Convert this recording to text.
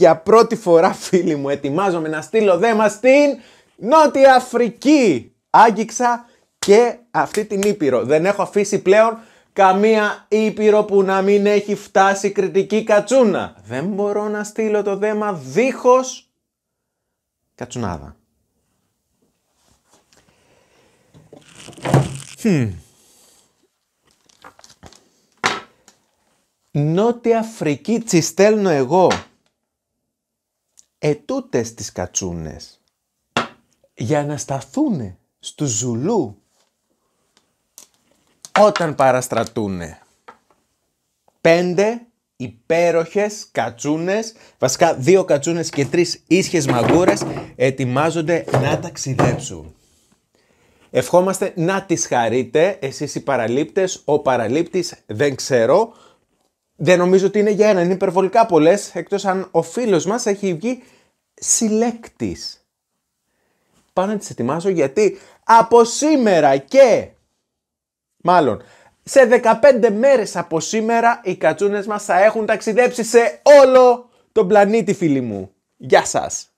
Για πρώτη φορά φίλοι μου ετοιμάζομαι να στείλω δέμα στην Νότια Αφρική. Άγγιξα και αυτή την Ήπειρο. Δεν έχω αφήσει πλέον καμία Ήπειρο που να μην έχει φτάσει κριτική κατσούνα. Δεν μπορώ να στείλω το δέμα δίχως κατσουνάδα. Hmm. Νότια Αφρική τσι στέλνω εγώ ετούτες τις κατσούνες για να σταθούνε στου Ζουλού όταν παραστρατούνε. Πέντε υπέροχες κατσούνες, βασικά δύο κατσούνες και τρεις ίσχες μαγούρες ετοιμάζονται να ταξιδέψουν. Ευχόμαστε να τις χαρείτε, εσείς οι παραλήπτες, ο παραλήπτης δεν ξέρω, δεν νομίζω ότι είναι για ένα, είναι υπερβολικά πολλές, εκτός αν ο φίλος μας έχει βγει συλλέκτης. Πάω να τις ετοιμάσω γιατί από σήμερα και. Μάλλον, σε 15 μέρες από σήμερα οι κατσούνες μας θα έχουν ταξιδέψει σε όλο τον πλανήτη φίλοι μου. Γεια σας!